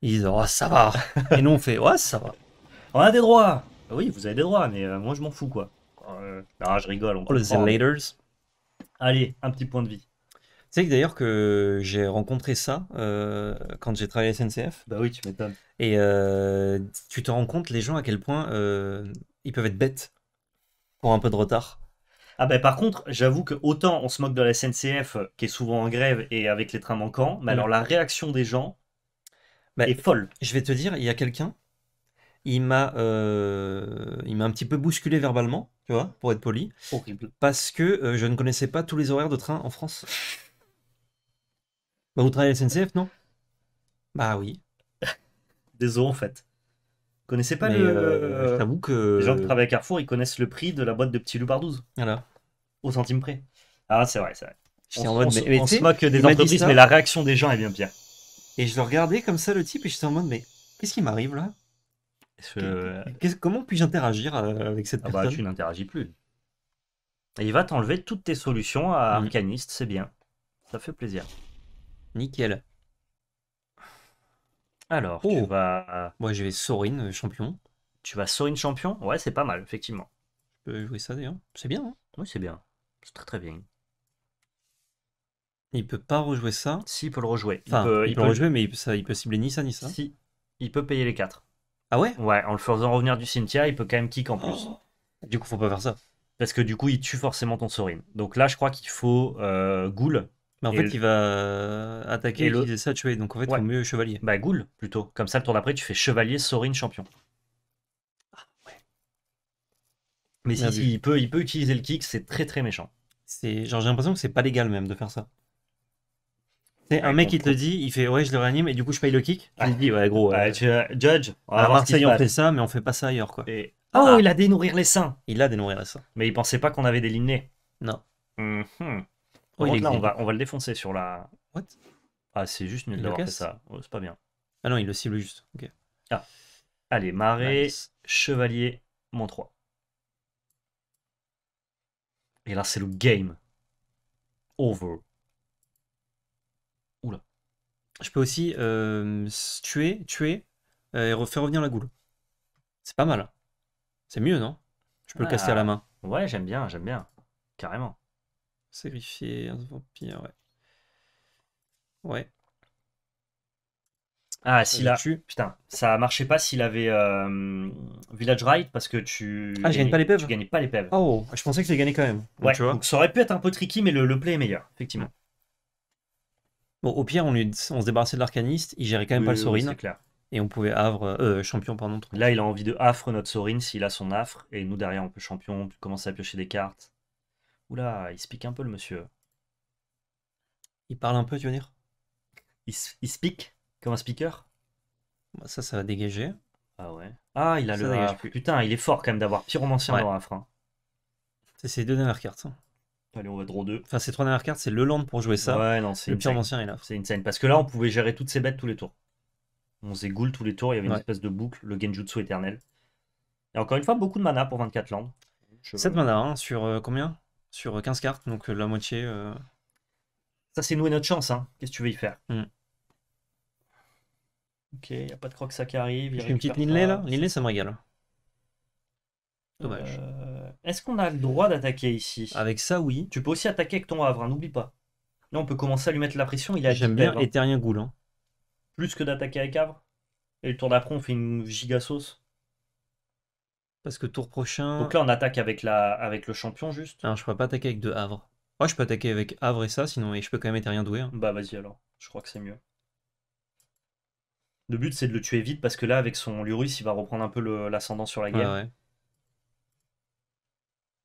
S1: Ils disent, oh, ça va. Et nous, on fait, ouais, ça va. On a des droits. Bah oui, vous avez des droits, mais moi, je m'en fous, quoi. Euh, ah, je rigole. On oh, les Allez, un petit point de vie. Tu sais que d'ailleurs que j'ai rencontré ça euh, quand j'ai travaillé à SNCF. Bah oui, tu m'étonnes. Et euh, tu te rends compte, les gens, à quel point ils peuvent être bêtes pour un peu de retard. Ah ben bah, par contre, j'avoue que autant on se moque de la SNCF qui est souvent en grève et avec les trains manquants, mais alors la réaction des gens bah, est folle. Je vais te dire, il y a quelqu'un, il m'a il m'a un petit peu bousculé verbalement tu vois, pour être poli. Horrible. Parce que euh, je ne connaissais pas tous les horaires de train en France. Bah, vous travaillez à la SNCF, non Bah oui. Désolé, en fait. Vous connaissez pas euh, je euh, t'avoue que. Les gens qui travaillent à Carrefour, ils connaissent le prix de la boîte de petits loups 12 Voilà. Au centime près. Ah, c'est vrai, c'est vrai. On, mais, se moque des entreprises, mais la réaction des gens est bien pire. Et je le regardais comme ça, le type, et j'étais en mode, mais qu'est-ce qui m'arrive là comment puis-je interagir euh, avec cette ah bah, Tu n'interagis plus. il va t'enlever toutes tes solutions à mhm. Arcaniste, c'est bien. Ça fait plaisir. Nickel. Alors, oh. tu vas. Moi, je vais Sorin, euh, champion. Tu vas Sorin, champion Ouais, c'est pas mal, effectivement. Je peux jouer ça d'ailleurs. C'est bien, hein Oui, c'est bien. C'est très très bien. Il peut pas rejouer ça Si, il peut le rejouer. Enfin, il peut, le rejouer, mais il peut, ça, il peut cibler ni ça ni ça. Si, il peut payer les 4. Ah ouais Ouais, en le faisant revenir du cimetière, il peut quand même kick en plus. Du coup, faut pas faire ça. Parce que du coup, il tue forcément ton Sorin. Donc là, je crois qu'il faut euh, Ghoul. Mais en fait, il va euh, attaquer et utiliser ça, tuer. Donc en fait, il faut mieux Chevalier. Bah, Ghoul plutôt. Comme ça, le tour d'après, tu fais Chevalier, Sorin, champion. Ah, ouais. Mais si, il, peut, il peut utiliser le kick, c'est très très méchant. Genre, j'ai l'impression que c'est pas légal même de faire ça. C'est un mec qui te dit, il fait ouais, je le réanime et du coup je paye le kick. Il dit ouais, gros. Euh, tu, euh, judge. à Marseille on fait ça, mais on fait pas ça ailleurs quoi. Et... Oh, ah. il a dénourri les seins. Il a dénourri les seins. Mais il pensait pas qu'on avait des lignées. Non. Mm-hmm. Oh, on va, on va le défoncer sur la. What Ah, c'est juste une... l'avoir fait ça. Oh, c'est pas bien. Ah non, il le cible juste. Ok. Ah. Allez, marée, chevalier, mon 3. Et là, c'est le game. Over je peux aussi euh, tuer, tuer euh, et refaire revenir la goule. C'est pas mal. Hein. C'est mieux, non Je peux le casser à la ah, main. Ouais, j'aime bien, j'aime bien. Carrément. Sacrifier un vampire, ouais. Ouais. Ah, si là. Putain, ça marchait pas s'il avait euh, Village Ride parce que tu. Ah, je pas les pèves Tu gagnais pas les pèves. Oh, je pensais que tu les gagnais quand même. Ouais, donc, ça aurait pu être un peu tricky, mais le play est meilleur, effectivement. Bon, au pire, on, on se débarrassait de l'arcaniste, il gérait quand même pas le Sorin. Et on pouvait Havre, euh, champion, pardon. Là, il a envie de Affre notre Sorin s'il a son Affre. Et nous, derrière, on peut champion, on commencer à piocher des cartes. Oula, il speak un peu le monsieur. Il parle un peu, tu veux dire il, il Comme un speaker bah, Ça, ça va dégager. Ah ouais. Ah, il a le Putain, il est fort quand même d'avoir pyromancien dans Affre. Hein. C'est ses deux dernières cartes. Hein. Allez, on va draw 2. Enfin, ces trois dernières cartes, c'est le land pour jouer ça. Ouais, non, c'est le pire ancien est là. C'est insane. Parce que là, on pouvait gérer toutes ces bêtes tous les tours. On faisait ghoul tous les tours, il y avait une espèce de boucle, le Genjutsu éternel. Et encore une fois, beaucoup de mana pour 24 landes. 7 mana hein, sur euh, combien Sur 15 euh, cartes, donc euh, la moitié. Ça, c'est nous et notre chance. Hein. Qu'est-ce que tu veux y faire hmm. Ok, il n'y a pas de que ça qui arrive. J'ai une petite Linley là Linley, ça me régale. Dommage. Euh, est-ce qu'on a le droit d'attaquer ici Avec ça, oui. Tu peux aussi attaquer avec ton havre, hein, n'oublie pas. Là, on peut commencer à lui mettre la pression. Il a J'aime bien et Goulant. Hein. Plus que d'attaquer avec havre. Et le tour d'après, on fait une giga sauce. Parce que tour prochain. Donc là, on attaque avec, la... avec le champion, juste. Alors, je peux pas attaquer avec deux havres. Oh, je peux attaquer avec havre et ça, sinon et je peux quand même rien doué. Hein. Bah, vas-y alors. Je crois que c'est mieux. Le but, c'est de le tuer vite parce que là, avec son Lurus, il va reprendre un peu l'ascendant sur la guerre.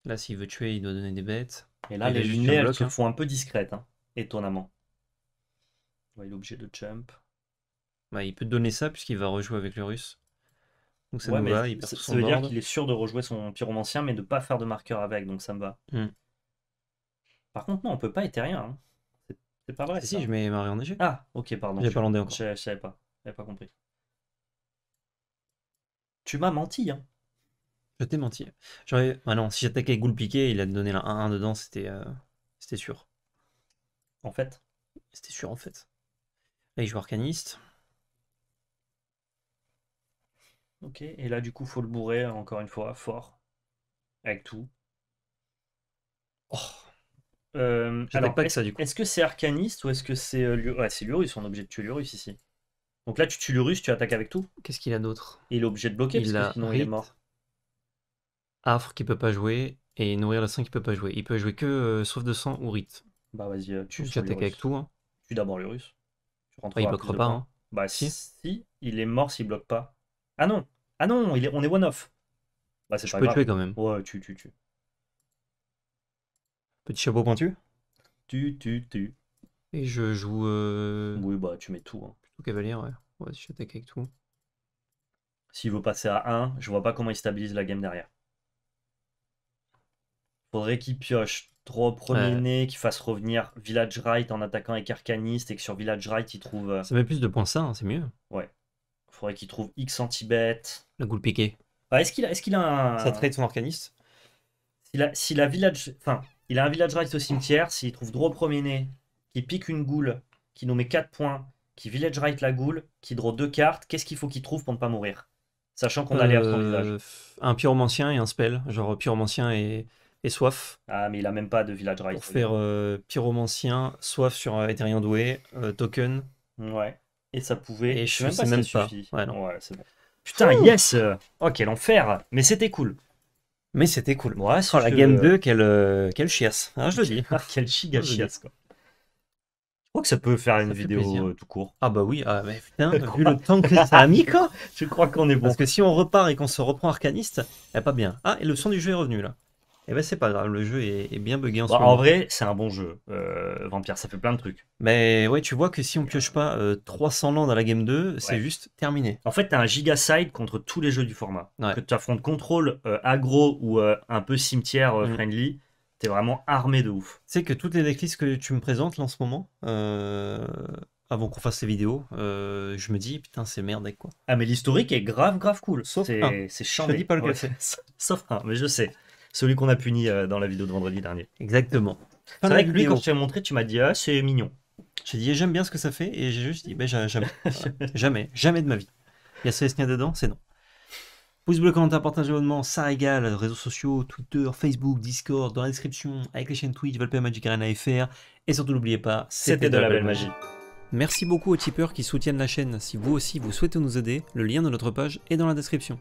S1: Là, s'il veut tuer, il doit donner des bêtes. Et là, les lunettes, se hein. font un peu discrètes, hein, étonnamment. il est obligé de jump. Bah, il peut donner ça puisqu'il va rejouer avec le russe. Donc ça Ça veut dire qu'il est sûr de rejouer son pyromancien, mais de ne pas faire de marqueur avec, donc ça me va. Hmm. Par contre, non, on peut pas être Hein. C'est pas vrai. Si, je mets Marie en Ah, ok, pardon. J'ai pas l'endé encore. Je savais pas. pas compris. Tu m'as menti, hein t'ai menti. J'aurais. Ah non, si j'attaquais Goul Piqué, il a donné la 1-1 dedans, c'était euh, c'était sûr. En fait. C'était sûr en fait. Là, il joue arcaniste. Ok, et là, du coup, faut le bourrer hein, encore une fois, fort. Avec tout. Oh. Euh, pas que ça du coup. Est-ce que c'est arcaniste ou est-ce que c'est. Euh, ouais, c'est Lurus, on est obligé de tuer Lurus ici. Donc là, tu tues Lurus, tu attaques avec tout. Qu'est-ce qu'il a d'autre Il est obligé de bloquer, il parce que sinon il est mort. Afre qui peut pas jouer et Nourrir le sang qui peut pas jouer. Il peut jouer que euh, Sauf de Sang ou Rite. Bah vas-y, euh, tu attaques avec tout. Hein. Tu d'abord les Russes. Tu rentres ah, il bloquera pas. Hein. Bah si. si, il est mort s'il bloque pas. Ah non Ah non, on est one-off. Bah c'est pas peux tuer quand même. Ouais, tu, tu, tu. Petit chapeau pointu Tu, tu, tu. Et je joue. Euh, oui, bah tu mets tout. Hein. Plutôt cavalier, ouais. Ouais, je j'attaque avec tout. S'il veut passer à 1, je vois pas comment il stabilise la game derrière faudrait qu'il pioche trois premiers né, qu'il fasse revenir Village Right en attaquant avec Arcaniste et que sur Village Right il trouve. Euh, ça fait plus de points ça, hein, c'est mieux. Ouais. Faudrait qu'il trouve X anti-bet. La goule piquée. Bah, est-ce qu'il a, est-ce a un. Ça traite son arcaniste. Si la, village. Enfin, il a un village right au cimetière, s'il trouve draw premier né, qui pique une goule, qui nous met 4 points, qui village right la goule, qui draw deux cartes, qu'est-ce qu'il faut qu'il trouve pour ne pas mourir Sachant qu'on a l'air de son euh, village. Un pyromancien et un spell. Genre pyromancien et et Soif. Ah, mais il a même pas de Village Ride. Pour faire euh, Pyromancien, Soif sur euh, Ethereum Doué, euh, Token. Mm, ouais. Et ça pouvait. Et je sais même pas, Suffit. Ouais, non. Ouais, bon. Putain, yes Oh, quel enfer Mais c'était cool. Mais c'était cool. Ouais, oh, sur la Game 2, quelle, quelle chiasse. Ah, je le dis. quelle chiga chiasse, quoi. Je crois que ça peut faire une vidéo tout court. Ah bah oui, ah mais putain, vu le temps que ça a mis quoi Je crois qu'on est bon. Parce que si on repart et qu'on se reprend Arcaniste, elle eh, pas bien. Ah, et le son du jeu est revenu là. Et eh ben c'est pas grave, le jeu est, bien buggé en ce bah, moment. En vrai, c'est un bon jeu, euh, Vampire, ça fait plein de trucs. Mais ouais, tu vois que si on pioche pas 300 lands dans la game 2, c'est juste terminé. En fait, t'as un giga side contre tous les jeux du format. Que tu affrontes contrôle, euh, aggro agro ou euh, un peu cimetière mm. friendly, t'es vraiment armé de ouf. Tu sais que toutes les decklists que tu me présentes là en ce moment, avant qu'on fasse ces vidéos, je me dis putain c'est merde quoi. Ah mais l'historique est grave grave cool. Sauf c'est, un. je te dis pas le Sauf mais je sais celui qu'on a puni euh, dans la vidéo de vendredi dernier. Exactement. C'est vrai que lui, quand je t'ai montré, tu m'as dit Ah, c'est mignon. J'ai dit eh, J'aime bien ce que ça fait, et j'ai juste dit ben, jamais, jamais, jamais de ma vie. Il y a a dedans, c'est non. Pouce bleu, commentaire, partage, abonnement, ça régale, réseaux sociaux, Twitter, Facebook, Discord, dans la description, avec les chaînes Twitch, Valpé Magic Arena FR, et surtout n'oubliez pas, c'était de, la belle magie. magie. Merci beaucoup aux tipeurs qui soutiennent la chaîne. Si vous aussi vous souhaitez nous aider, le lien de notre page est dans la description.